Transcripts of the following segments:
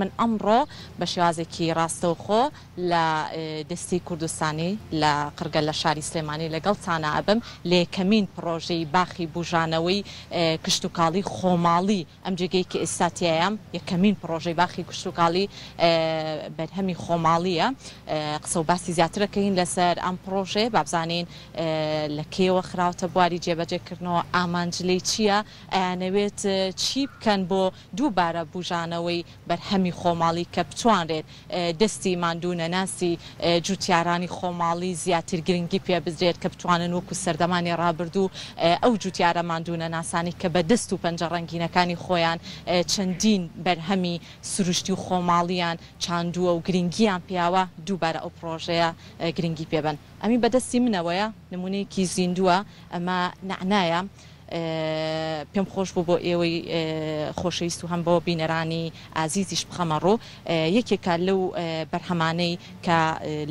من ئەمڕۆ بە شێوازێکی ڕاستەوخۆ لە دەستی کوردستانی لە قرگە لە شاری سلێمانی لەگەڵ چانە ئەبم لێکەمین پرۆژەی باخی بژانەوەی کشت و کاڵی خۆماڵی ئەم جێگەیکە ئێستاتیایم یەکەمین پرۆژەی باخی کشت و کاڵی بەرهەمی خۆماڵیە قسە و باسی زیاترەکەین لەسەر ئەم پرۆژێ بابزانین لە کێوە خراوتە بواری جێبەجێکردنەوە ئامانجلەی چییە ئەیانەوێت چی بکەن بۆ دووبارە بژانەوەی بەرهەمی هەمی خۆماڵی کە بتوانرێت دەستی مادونە ناسی جوتیارانی خۆماڵی زیاتر گرنگی پێ بزرێت کە بتوانن وەکو سەردەمانی ڕابردوو ئەو جوتیارە مادونە ناسانی کە بە دەست و پەنجە ڕنگینەکانی خۆیان چەندین بەرهەمی سروشتی و خۆماڵیان چاندووە و گرنگیان پیاوە دووبارە ئەو پرۆژەیە گرنگی پێبن ئەمی بەدەستی منەوەیە نمونەیەکی زیندووە ئەمە نعنایە. پێم خۆش بوو بۆ ئێوەی خۆشەویست و هەم بۆ بینەرانی ئازیزیش بخەمەڕۆ یەکێکا لەو بەرهەمانەی کە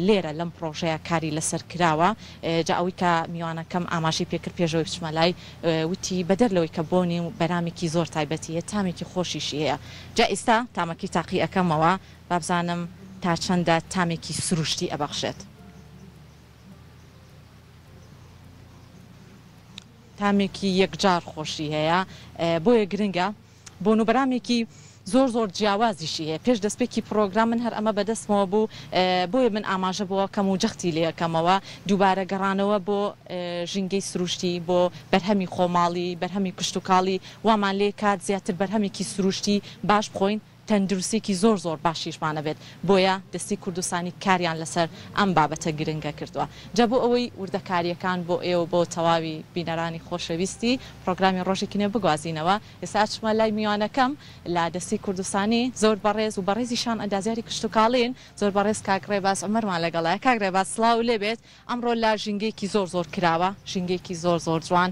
لێرە لەم پرۆژەیە کاری لەسەر کراوە جا ئەوی کە میوانەکەم ئاماشی پێکرد پێشەوەی بچمە لای وتی بەدەر لەوەی کە بۆنی و بەرامێکی زۆر تایبەتیە تامێکی خۆشیش هەیە جا ئێستا تامەکی تاقی ئەەکەمەوە بابزانم تا چەندە تامێکی سروشتی ئەبەخشێت. تامێکی یەکجار خۆشی هەیە بۆیە گرنگە بۆ نوبرامێکی زۆر زۆر جیاوازیشی هەیە پێش دەستپێکی پرۆگرام من هەر ئەمە بەدەستمەوە بوو بۆیە من ئاماژە بووە کەم و جەختی لەکەمەوە دووبارە گەڕانەوە بۆ ژنگەی سروشتی بۆ بەرهەمی خۆماڵی بەرهەمی کشتتوکاڵی وامان لێ کات زیاتر بەرهەمێکی سروشتی باش بخۆین تەندروستێکی زۆر زۆر باشیشمانە بێت بۆیە دەستی کوردستانی کاریان لەسەر ئەم بابەتە گرنگە کردووە جە بۆ ئەوەی وردەکاریەکان بۆ ئێوە بۆ تەواوی بینەرانی خۆشەویستی پرۆگرامی ڕۆژێکینە بگوازینەوە ئێستا چمە لای میوانەکەم لا دەستی کوردستانی زۆر بەڕێز و بەڕێزیشان ئەندازیاری کشت و کاڵین زۆر بەڕێز کاکڕێ باس ئەمەرمان لەگەڵای کاگرێ باس سلااو لێبێت ئەمڕۆ لا ژنگێکی زۆر زۆر کراوە ژنگێکی زۆر زۆر جوان.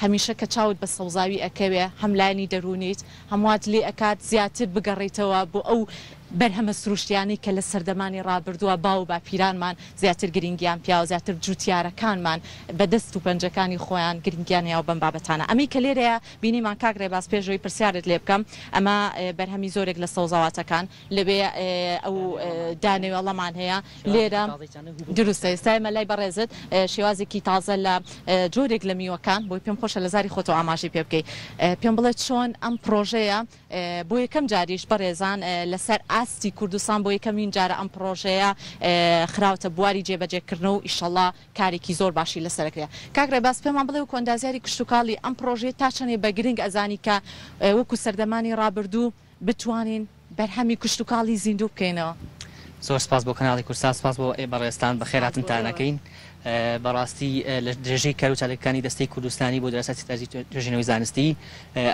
هەمیشە کە چاوت بە سەوزاوی ئەکەوێ هەملانی دەرونیت هەموات لێ ئەکات زیاتر بگەڕێتەوە بۆ ئەو بەرهەمە سروشتیانی کە لە سەردەمانی ڕابردووە باو با پیرانمان زیاتر گرنگیان پیا و زیاتر جوتیارەکانمان بەدەست و پنجەکانی خۆیان گرنگیانیان و بم بابەتانە ئەمی کە لێرەیە بینیمان کاک ڕێباز پێشەوەی پرسیارت لێ بکەم ئەمە بەرهەمی زۆرێک لە سەوزاواتەکان لەبێ ئەو دانێوەڵەمان هەیە لێرە دروستە ئێستامە لای بەڕێزت شێوازێکی تازە لە جۆرێک لە میوەکان بۆی پێم خۆشە لە زاری خۆتۆ ئاماژی پێ بکەیت پێم بڵێت چۆن ئەم پرۆژەیە بۆ یەکەم جاریش بەڕێزان لەسەر ئا ئاستی کوردستان بۆ یەکەمین جارە ئەم پرۆژەیە خراوتە بواری جێبەجێکردن و ئیشەڵا کارێکی زۆر باشی لەسەرکرێ کاکرێ باس پێمان بڵێ و کۆندازیاری کشتتوکڵی ئەم پرۆژێ تا چەندێ بە گرنگ ئەزانی کە وەکو سەردەمانی ڕابردوو بتوانین بەرهەمی کشتتوکڵی زیندوو بکەینەوە. زۆر سپاس بۆ کەناڵی کورسان سپاس بۆ ئێ بەڕێستان بە خێراتن تانەکەین. بەڕاستی لە درێژەی کار و چالەکانی دەستەی کوردستانی بۆ دەرساتی تازی توێژینەوەی زانستی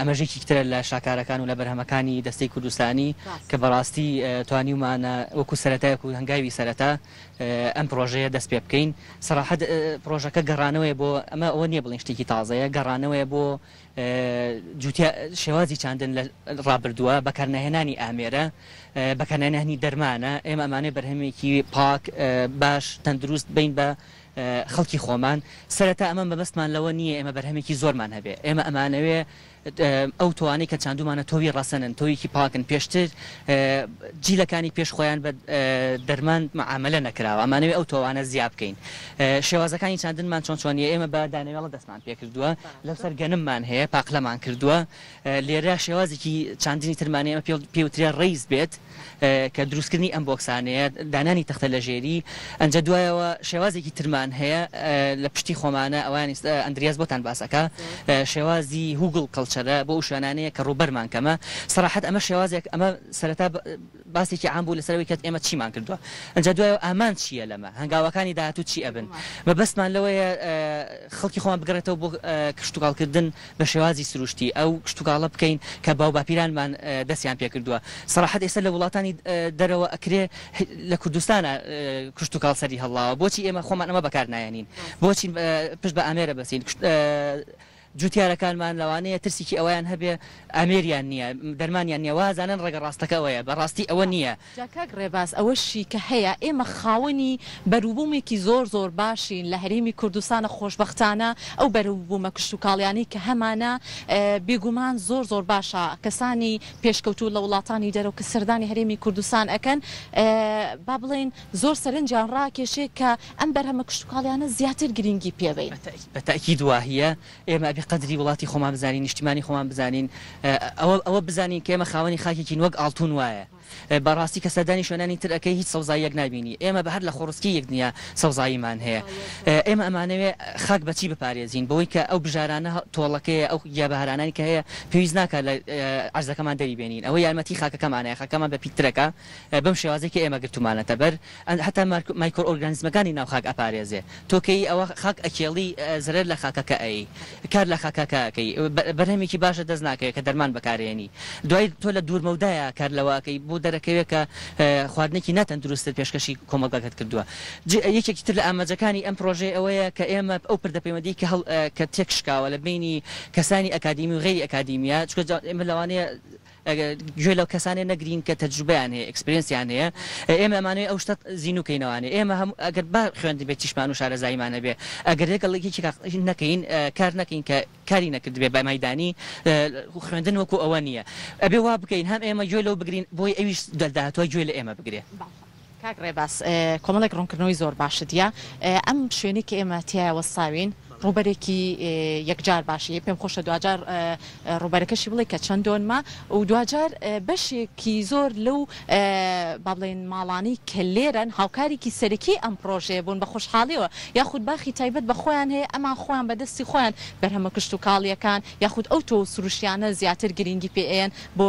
ئەمەژێکی ترە لە شاکارەکان و لە بەرهەمەکانی دەستەی کوردستانی کە بەڕاستی توانی ومانە وەکو سەتایەک و هەنگاوی سەرەتا ئەم پرۆژەیە دەست پێ بکەین سەراحەت پرۆژەکە گەڕانەوەی بۆ ئەمە ئەوە نییە بڵین شتێکی تازەیە گەڕانەوەی بۆ شێوازی چاندن لە ڕابردووە بەکارنەهێنانی ئامێرە بەکارنەهێنانی دەرمانە ئێمە ئەمانەی بەرهەمێکی پاک باش تەندروست بین بە خەڵکی خۆمان سەرەتا ئەمە بەبستمان لەوە نییە ئێمە بەرهمێکی زۆرمان هەبێ ئێمە ئەمانەوێ ئەو توانەی کە چندومانە تۆوی ڕسەنن تۆیکی پاکن پێشتر جیلەکانی پێشخۆیان بە دەرمان معاملە نەکراوە ئەمانەوێ ئەو تۆوانە زیاب بکەین شێوازەکانی چندنمان چۆن چۆنیە ئێمە بە دانەوێڵە دەستمان پێکردووە لەم سەر گەنممان هەیە پاقلەمان کردووە لێرە شێوازێکی چندنی ترمانی ئەمە پێوتریا ڕیز بێت کە دروستکردنی ئەم بۆکسانەیە دانانی تەختە لەژێری ئەنجە دوایەوە شێوازێکی ترمان خۆمان هەیە لە پشتی خۆمانە ئەوانی ئەندریاز بۆتان باسەکە شێوازی هوگل کەلچەرە بۆ شوێنانەیە کە ڕوبەرمان کەمە سەراحەت ئەمە شێوازێک ئەمە سەرەتا باسێکی عام بوو لەسەرەوەی کات ئێمە چیمان کردووە ئەجا دوای ئامان چییە لەمە هەنگاوەکانی داهاتوو چی ئەبن بە بەسمان لەوەیە خەڵکی خۆمان بگرێتەوە بۆ کشتتوگاڵکردن بە شێوازی سروشتی ئەو کشتتوگاڵە بکەین کە باو باپیرانمان دەستیان پێ کردووە سەراحەت ئێستا لە وڵاتانی دەرەوە ئەکرێ لە کوردستانە کشتتوکڵ سەری هەڵاوە بۆچی ئێمە خۆمان ئەمە بە بەکار نایەنین بۆچین پشت بە ئامێرە بەسین جوتیارەکانمان لەوانەیە ترسیکی ئەویان هەبێ ئەمریان نییە دەرمانیان نیێوازانن ڕێگە ڕاستەکەەوەیە بەڕاستی ئەوە نییە جاکک ڕێباز ئەوەشی کە هەیە ئێمە خاوەنی بەروبوومێکی زۆر زۆر باشین لە هەرێمی کوردستانە خۆشببختانە ئەو بەروبوومە کشت و کاڵیانی کە هەمانە بێگومان زۆر زۆر باشە کەسانی پێشکەوتو لە وڵاتانی دەرەوە کە سەردانی هەرێمی کوردستان ئەەکەن با بڵێن زۆر سەرنجیان ڕاکێشێ کە ئەم بەرهەمە کشت و کاڵیانە زیاتر گرنگی پێبین بەتاکی دواهیە ئێمە ئەبێ قدری وڵاتی خۆمان بزانین نیشتیمانی خۆمان بزانین ئەوە بزانین کێمە خاوەنی خاکێکی وەک ئاڵتون وایە بەڕاستی کە سەردانی شوێنانی ترەکەی هیچ سەوزای یەک نبینی ئێمە بە هەر لە خۆڕستکی یەکنیە سەوزاییمان هەیە ئێمە ئەمانەوێ خاک بەچی بپارێزین بەوەی کە ئەو بژارانە تۆڵەکەی ئەو یابهارانانی کە هەیە پێویست ناکە لە عزەکەمان دەریبێنین ئەوە یارمەتی خاکەکەمانەیە خەکەمان بە پیترەکە بەم شێوازێکی ئێمە گرتومانەتە بەر هەتا مایکۆ ئۆرگانزمەکانی ناو خاک ئەپارێزێ تۆکەی ئەوە خاک ئەکێڵی زرێر لە خاکەکە ئەی کار لە خاکەکەکەی بەرهمێکی باشە دەست ناکەوێت کە دەرمان بەکارێنی دوای تۆ لە دوورمەودایە کار لەواکەی بۆ دەرەکەوێت کە خواردنێکی نەتەندروستت پێشکەشی کۆمەلگاکەت کردووە یەکێکی تر لە ئاماجەکانی ئەم پرۆژێ ئەوەیە کە ئێمە ئەو پردەپەیمەدی کە تێکشکاوە لە بینی کەسانی ئەکادمی و غیری ئەکادیمیا چکە ئێمە لەوانەیە گوێ لەو کەسانێ نەگرین کە تەجروبیان هەیە ئەکسپرینسیان هەیە ئێمە ئەمانەیە ئەو شتە زیینوکەینەوانێ ئێمە هەم ئەگەر با خوێندی بێت تیشمان و شارە زایمانە بێ ئەگەر ێکەڵێکی نەکەین کار نەکەین کە کاری نەکرد بێ بەمایدانی خوێندن وەکو ئەوە نییە ئەبێ وا بکەین هەم ئێمە گوێ لەو بگرین بۆی ئەویش دەداهاتوە گوێ لە ئێمە بگرێ. کاک ڕێباس کۆمەڵێک ڕوونکردنەوەی زۆر باشتیە ئەم شوێنێکی ئێمە تیایوەساوین ڕوبەرێکی یەکجار باشی پێم خۆشە دوجار ڕوبەرەکەشی بڵێ کە چەندۆنمە و دوجار بەشێکی زۆر لەو با بڵێن ماڵانی کە لێرن هاوکارێکی سەرەکی ئەم پرۆژەیە بوون بە خوشحاڵیەوە یاخود باخی تایبەت بە خۆیان هەیە ئەمان خۆیان بەدەستی خۆیان بەرهەمە کشت و کاڵیەکان یاخود ئەو تۆ سروشیانە زیاتر گرنگی پێیان بۆ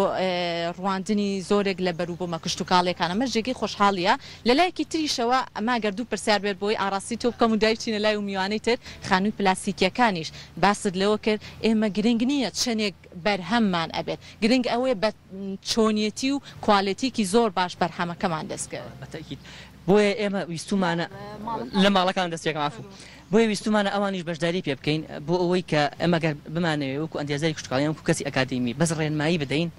ڕواندنی زۆرێک لە بەرو بۆمە کشت و کاڵیەکانە مە ژێگەی خوشحاڵیە لە لایەکی تریشەوە ئەماگەردوو پرسیار بێت بۆی ئاراسی تۆ بکەم و دایچینە لای و میوانەی تر خانووی پلاسیکیەکانیش باست لەوە کرد ئێمە گرنگ نییە چنێک بەرهەممان ئەبێت گرنگ ئەوەیە بە چۆنیەتی و کوالەتێکی زۆر باش بەرهەمەکەمان دەستکە بۆیە ئێمە ویستومانە لە ماڵەکان دەستێکم ئافو بۆیە ویستومانە ئەوانیش بەشداری پێ بکەین بۆ ئەوەی کە ئەمەگەر بمانەوێ وەکو ئەندێزاری کوشتکاڵیان و کەسی ئەکادمی بەس ڕێنمایی بدەین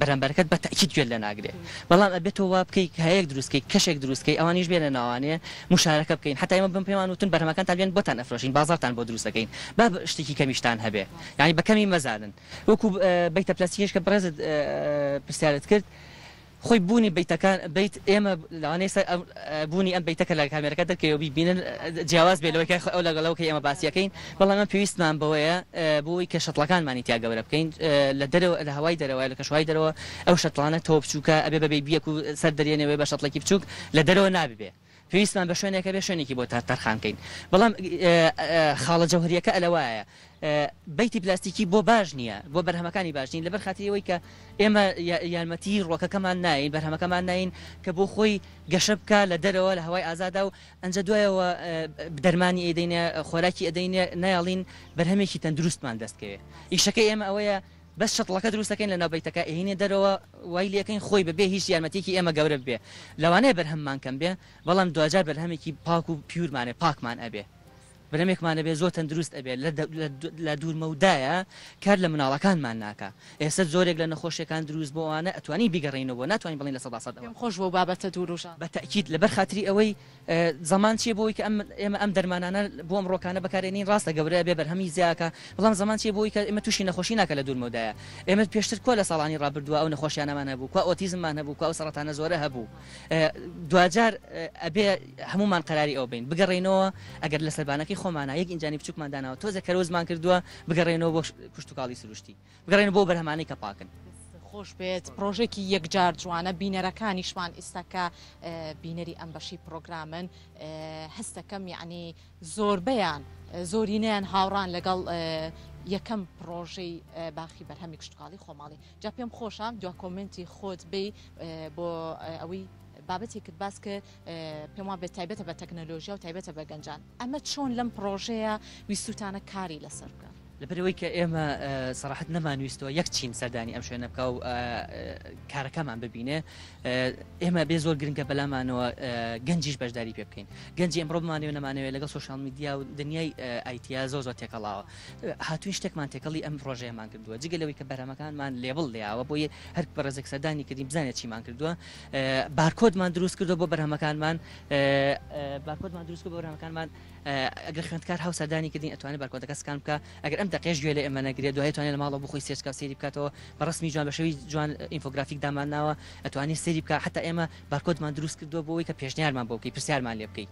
بەرەمبەرەکەت بە تاکیید گوێ لە ناگرێت بەڵام ئەبێتەوە وا بکەی هەیەک دروستکەی کەشێک دروستکەی ئەوانیش بێنە ناوانەیە مشارەکە بکەین حتا ئمە بم پێیان وتون بەرهمەکان تابێن بۆتان ئەفرۆشین بازارتان بۆ دروستەکەین با شتێکی کەمیشتان هەبێ یعنی بەکەمی مەزانن وەکو بەیتە پلاستیکش کە بەڕێزت پرسیارت کرد خۆی بوونی بیتەکان بیت ئێمە لەوانەیە بوونی ئەم بیتەکە لە کامێرەکە دەکەی بینن جیاواز بێلەوەکە ئەو لەگەڵەوەکە ئێمە باسیەکەین بەڵام پێویستمان بەوەیە بۆی کە شەتڵەکانمانی تیا گەورە بکەین لە دەرەوە لە هەوای دەرەوە لە کەشوای دەرەوە ئەو شەتڵانە تۆ بچووکە ئەبێ بەبێ بیەک و سەر دەرێنەوەی بە شەتڵێکی بچووک لە دەرەوە نابێ پێویستمان بە شوێنێکەکە بێ شوێنێکی بۆ تا تەرخانکەین بەڵام خاڵە جەهریەکە ئەلەوایە بیتی پلاستیکی بۆ باش نییە بۆ بەرهەمەکانی باشین لەبەر خاتیەوەی کە ئێمە یارمەتی ڕۆکەکەمان ناین بەرهەمەکەمان ناین کە بۆ خۆی گەشە بکە لە دەرەوە لە هەوای ئازادا و ئەنجە دوایەوە دەرمانی ئەدەینە خۆراکی ئەدەینە نایڵین بەرهەمێکی تەندروستمان دەستکەوێت ئیشەکە ئەمە ئەوەیە بەس شتڵەکە دروستەکەین لە ناوبیتەکە ئەهینێ دەرەوە وای لەکەین خۆی بەبێ هیچ یارمەتێکی ئێمە گەورە بێ لەوانەیە بەرهەممان کەم بێ بەڵام دوجار بەرهەمێکی پاک و پیورمانێ پاکمان ئەبێ برمێکمانە بێ زۆر تەندروست ئەبێ لە دوورمەودایە کار لە مناڵەکانمان ناکە ئێستا زۆرێک لە نەخۆشیەکان دروست بۆوانە ئەتوانی بیگەڕینەوە ناتوانین بڵین لە سەدا خۆش بۆ بابەتە دوورژان بە تاکیید لەبەر خاتری ئەوەی زمان چیە بۆی کە ئێمە ئەم دەرمانانە بۆم ڕۆکانە بەکارێنین ڕاستە گەورە بێ بەرهەمی زیاکە بەڵام زمان چیە بۆی کە ئمە تووشی نەخۆشی ناکە لە دوورمەودایە ئێمە پێشتر کۆ لە ساڵانی ڕابردووە ئەو نەخۆشیانەمان هەبوو کو ئۆتیزممان هەبوو کو سەرەتانە زۆرە هەبوو دوجار ئەبێ هەمومان قراری ئەو بین بگەڕینەوە ئەگەر لە سەربانەکەی خۆمانە یەک ئینجانی بچوکمان داناوە تۆزە کە ۆزمان کردووە بگەڕێنەوە بۆ پشتتوکڵی سروشتی بگەڕێن بۆ بەرهمانی کە پاکن خۆش بێت پرۆژێکی یەکجار جوانە بینەرەکانیشمان ئێستاکە بینەری ئەم بەشی پرۆگرامن هەستەکەم یعنی زۆربیان زۆرینیان هاوڕان لەگەڵ یەکەم پرۆژەی باخی بەرهەمی کشتتوقاڵی خۆماڵی جا پێم خۆشم دو کۆمنتی خۆت بی بۆ ئەوەی بابەتی کرد باس کە پێم وا بێت تایبەتە بە تەکنەلۆژیە و تایبەتە بە گەنجان ئەمە چۆن لەم پرۆژەیە ویستوتانە کاری لەسەر بکە لەبەرەوەی کە ئێمە سەراحت نەمانویستەوە یەک چین سەردانی ئەم شوێنە بکە و کارەکەمان ببینێ ئێمە بێ زۆر گرنگکە بەلامانەوە گەنجیش بەشداری پێ بکەین گەنجی ئەمڕۆ بمانەوە نەمانەوە لەگە سوشال میدیا و دنیای ئایتیا زۆ زۆ تێکەڵاوە هاتووی شتێکمان تێکەڵی ئەم ڕۆژەیەمان کردووە جگەلەوەی کە بەرەمەکانمان لێبڵ لیاوە بۆی هەر بەڕێزێک سەردانی کردیم بزانێت چیمان کردووە بارکۆدمان دروست کردو بۆ بەرهەمەکانمان بارکۆدمان دروست بۆ بەرهەمەکانمان ئەگەر خوێندکار هاوسەدانی کردین ئەتوانێت بارکۆتەکە سکان بکە ئەگەر ئەم دقێش گوێ لە ئێمە نەگرێت دوای توانێت لە ماڵەوە بخۆی سێچکە سری بکاتەوە بەڕستمی جوان بەشەوی جوان ئینفۆگرافیک دامانناوە ئەتوانین سری بکە حتا ئێمە بارکۆتمان دروست کردووە بۆەوەی کە پێشنیارمان بۆکەی پرسیارمان لێ بکەیت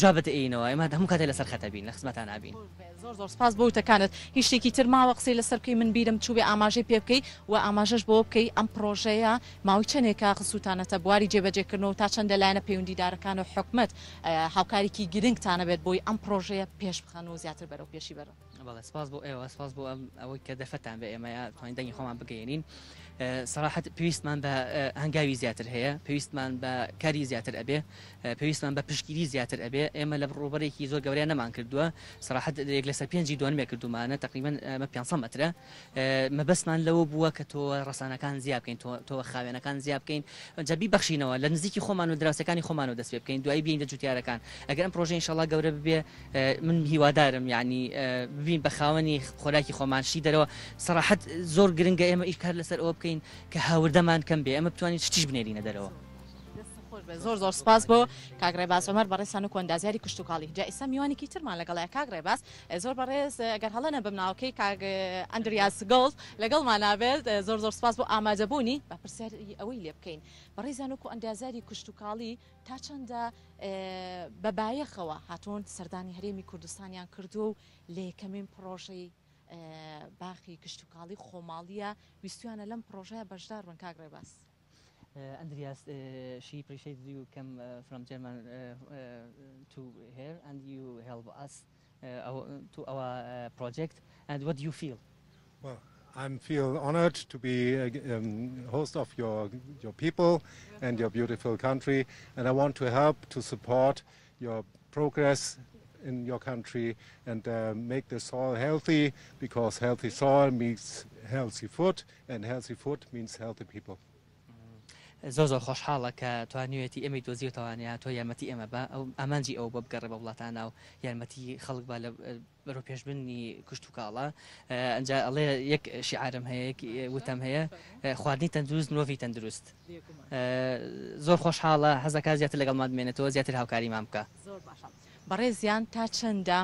جواب بەدەینەوە ئێمە هەموو کاتێک لەسەر خەتەبین لە خزمەتان نبین زۆر زۆر سپاس بۆ تەکانت هیچ شتێکی ترماوە قسەی لەسەر بکەی من بیرم چوبێ ئاماژەی پێ بکەی و ئاماژەش بۆ بکەی ئەم پرۆژەیە ماوەی چندێکا قسووتانەتە بواری جێبەجێکردنەوە تا چەندە لایەنە پەیوەندیدارەکان و حکومت هاوکارێکی گرنگتانە بێت بۆ ام پروژه پیش پیش و زیاتر برای پیشی برو. بەڵێ سپاس بۆ ئێوە سپاس بۆ ئەم ئەوەی کە دەفەتان بە ئێمە توانیدەنگی خۆمان بگەێنین سەراحەت پێویستمان بە هەنگاوی زیاتر هەیە پێویستمان بە کاری زیاتر ئەبێ پێویستمان بە پشتگیری زیاتر ئەبێ ئێمە لە ڕوبەرێکی زۆر گەورەیە نەمان کردووە سەراحەت لێک لەسەر پێنجی دوانمێ کردومانە تقریبان مە 500 مترە مەبەستمان لەوە بووە کە تۆ ڕسانەکان زیاب بکەین تۆ خاوێنەکان زیاب بکەین جەبی بەخشینەوە لە نزیکی خۆمان و دراوسەکانی خۆمان و دەست پێ بکەین دوای بین دە جوتیارەکان ئەگەر ئەم پرۆژین شڵا گەورە ببێ من هیوادارم یعنی ببین بین بە خاوەنی خۆراکی خۆمانشی دەرەوە سەراحەت زۆر گرنگگە ئێمە ئیش کار لەسەر ئەوە بکەین کە هاوردەمان کەم بێ ئەمە بتوانین شتیش بنێرینە دەرەوە. زۆر زۆر سپاس بۆ کاگرێباس ئەمەەر بەڕێسان و کۆندازیاری کشتتوکڵی جا ئیسا میوانێکی ترمان لەگەڵی کاگرێباس زۆر بەڕێز ئەگەر هەڵەنە بمناوکەی ئەندریاس گڵ لەگەڵمان نابێت زۆر زۆر سپاس بۆ ئاماجەبوونی بە پرسیاری ئەوەی لێ بکەین بەڕێزان و ئەندازیاری کشتتوکڵی تا چەندە بەبایەخەوە هاتوون سەردانی هەرێمی کوردستانیان کردو و لە یەکەمین پرۆژەی باخی کشتتوکڵی خۆماڵیە ویستوانە لەم پرۆژەیە بەشدار بن کاگرێباس. Uh, Andreas, uh, she appreciated you come uh, from Germany to here and you help us our, to our project. And what do you feel? Well, I feel honored to be a um, host of your, your people and your beautiful country. And I want to help to support your progress in your country and uh, make the soil healthy because healthy soil means healthy food and healthy food means healthy people. زۆ زۆر خۆشحاڵە کە توانوێتی ئەمە دۆزی تەوانیا تۆ یارمەتی ئێمە بە ئەو ئامانجی ئەو بە بگەڕێ بە وڵاتانە و یارمەتی خەڵک بە لە بەرەو پێشبنی کوشت و کاڵە ئەجا ئەڵێ یەک شیعارم هەیە وتم هەیە خواردنی تەندروست مرۆڤی تەندروست زۆر خۆشحاڵە حەزەکە زیاتر لەگەڵ مادمێنێتەوە زیاتر هاوکاری مام بکە. بەڕێزیان تا چەندە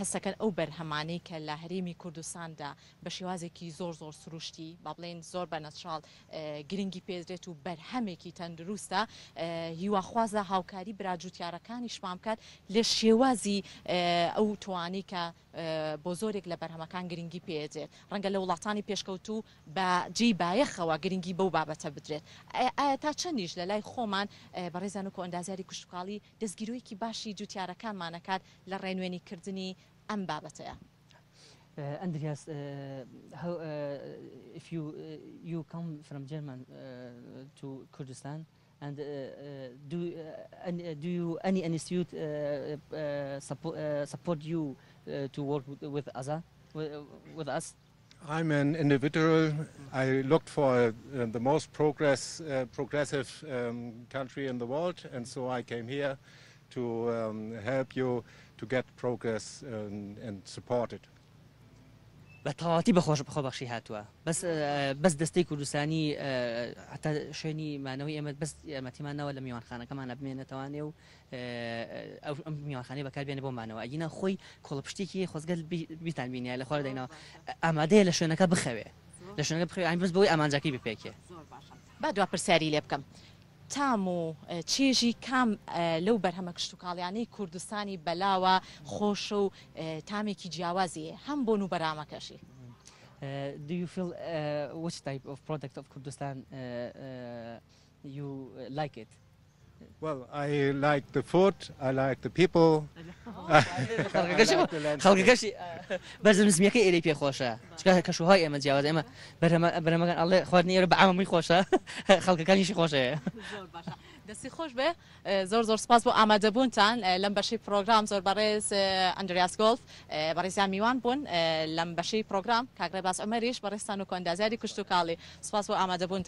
هەستەکەن ئەو بەرهەمانەی کە لە هەرێمی کوردستاندا بە شێوازێکی زۆر زۆر سروشتی با بڵێن زۆر بە نەچال گرنگی پێدرێت و بەرهەمێکی تەندروستە هیواخوازە هاوکاری براجووتیارەکانی شمام کات لە شێوازی ئەو توانی کە بۆ زۆرێک لە بەرهەمەکان گرنگی پێدرێت ڕەنگە لە وڵاتانی پێشکەوتو بە جێ بایەخەوە گرنگی بەو بابەتە بدرێت ئایا تا چەندیش لە لای خۆمان بەڕێزان و کۆندازیاری کوشتقاڵی دەستگیرۆیەکی باشی جوتیارەکانمانەکات لە ڕێنوێنی کردنی ئەم بابەتەیە. Uh, Andreas, uh, how, uh, if you uh, you come from German uh, to Kurdistan, and uh, uh, do uh, any, uh, do you any institute uh, uh, support uh, support you Uh, to work with, with, other, with, with us? I'm an individual. I looked for uh, the most progress, uh, progressive um, country in the world, and so I came here to um, help you to get progress and support it. بە تەواتی بەخۆش بخۆبەخشی هاتووە بەس دەستەی کوردستانی حتا شوێنی مانەوەی ئێمە بەس ئەمەتیمانەوە لە میوانخانەکەمانە بمێنێتوانێ و میوانخانی بەکاربیێنە بۆ مانەوە ئەگینە خۆی کۆڵپشتێکی خۆزگەل بیتان بینە لە خۆر دەینەوە ئامادەیە لە شوێنەکە بخەوێ لە شوێنەکە بخوێ ئەین بەس بۆی ئامانجاکی بپێکێ با دوا پرسیاری لێ بکەم. تام و چێژی کام لەو بەرهەمە کشتتوکاڵیانەی کوردستانی بەلاوە خۆشە و تامێکی جیاوازیە هەم بۆن و بەرامەکەشی. Do you feel uh, which type of product of Kurdistan uh, uh, you like it? Well, I like the food, خەڵگەشی بەرزم زمیەکە ئێری پێ خۆشە چکە کەشوهای ئێمە جیاواز ئێمە بەرەمەگەن ئەڵێ خواردنیێرە بە ئامەمی خۆشە خەڵکەکانیشی خۆشەیە. دستی خوش به زور زور سپاس بۆ ئامادەبوونتان لەم بەشی پروگرام زور بارز اندریاس گولف بارز میوان بوون لەم پروگرام پرۆگرام کاگرێ باس ئەمەریش بەڕێستان و کۆندازیاری کشت کشتو کالی سپاس بۆ ئامادەبوونتان